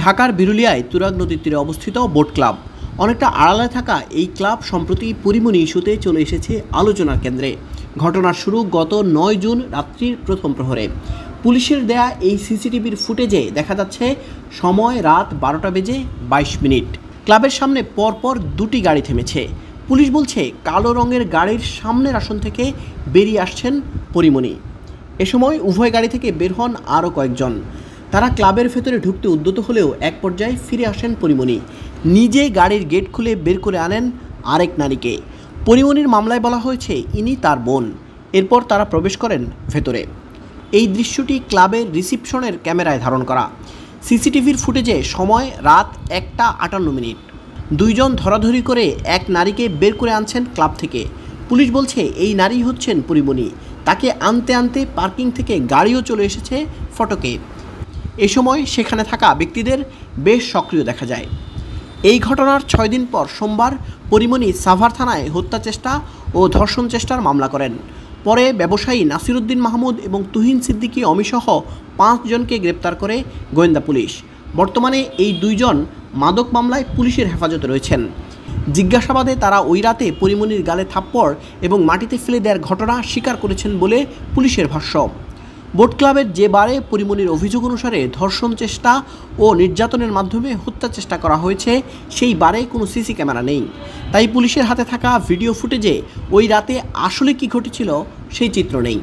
ঢাকার বিরুলিয়ায় তুরাগ নদীর তীরে অবস্থিত বোট ক্লাব অনেকটা আড়ালে থাকা এই ক্লাব সম্প্রতি পরিমণি ইস্যুতে চলে এসেছে আলোচনার কেন্দ্রে ঘটনার শুরু গত নয় জুন রাত্রির প্রথম প্রহরে পুলিশের দেয়া এই সিসিটিভির ফুটেজে দেখা যাচ্ছে সময় রাত বারোটা বেজে বাইশ মিনিট ক্লাবের সামনে পরপর দুটি গাড়ি থেমেছে পুলিশ বলছে কালো রঙের গাড়ির সামনের আসন থেকে বেরিয়ে আসছেন পরিমণি এ সময় উভয় গাড়ি থেকে বের হন আরও কয়েকজন তারা ক্লাবের ভেতরে ঢুকতে উদ্যত হলেও এক পর্যায়ে ফিরে আসেন পরিমণি নিজেই গাড়ির গেট খুলে বের করে আনেন আরেক নারীকে পরিমণির মামলায় বলা হয়েছে ইনি তার বোন এরপর তারা প্রবেশ করেন ভেতরে এই দৃশ্যটি ক্লাবের রিসিপশনের ক্যামেরায় ধারণ করা সিসিটিভির ফুটেজে সময় রাত একটা আটান্ন মিনিট দুইজন ধরাধরি করে এক নারীকে বের করে আনছেন ক্লাব থেকে পুলিশ বলছে এই নারী হচ্ছেন পরিমণি তাকে আনতে আনতে পার্কিং থেকে গাড়িও চলে এসেছে ফটকে এ সময় সেখানে থাকা ব্যক্তিদের বেশ সক্রিয় দেখা যায় এই ঘটনার ছয় দিন পর সোমবার পরিমণি সাভার থানায় হত্যা চেষ্টা ও ধর্ষণ চেষ্টার মামলা করেন পরে ব্যবসায়ী নাসিরুদ্দিন মাহমুদ এবং তুহিন সিদ্দিকি অমিসহ পাঁচজনকে গ্রেপ্তার করে গোয়েন্দা পুলিশ বর্তমানে এই দুইজন মাদক মামলায় পুলিশের হেফাজতে রয়েছেন জিজ্ঞাসাবাদে তারা ওই রাতে পরিমণির গালে থাপ্পড় এবং মাটিতে ফেলে দেওয়ার ঘটনা স্বীকার করেছেন বলে পুলিশের ভাষ্য বোট ক্লাবের যে বারে পরিমণির অভিযোগ অনুসারে ধর্ষণ চেষ্টা ও নির্যাতনের মাধ্যমে হত্যা চেষ্টা করা হয়েছে সেই বারে কোনো সিসি ক্যামেরা নেই তাই পুলিশের হাতে থাকা ভিডিও ফুটেজে ওই রাতে আসলে কি ঘটেছিল সেই চিত্র নেই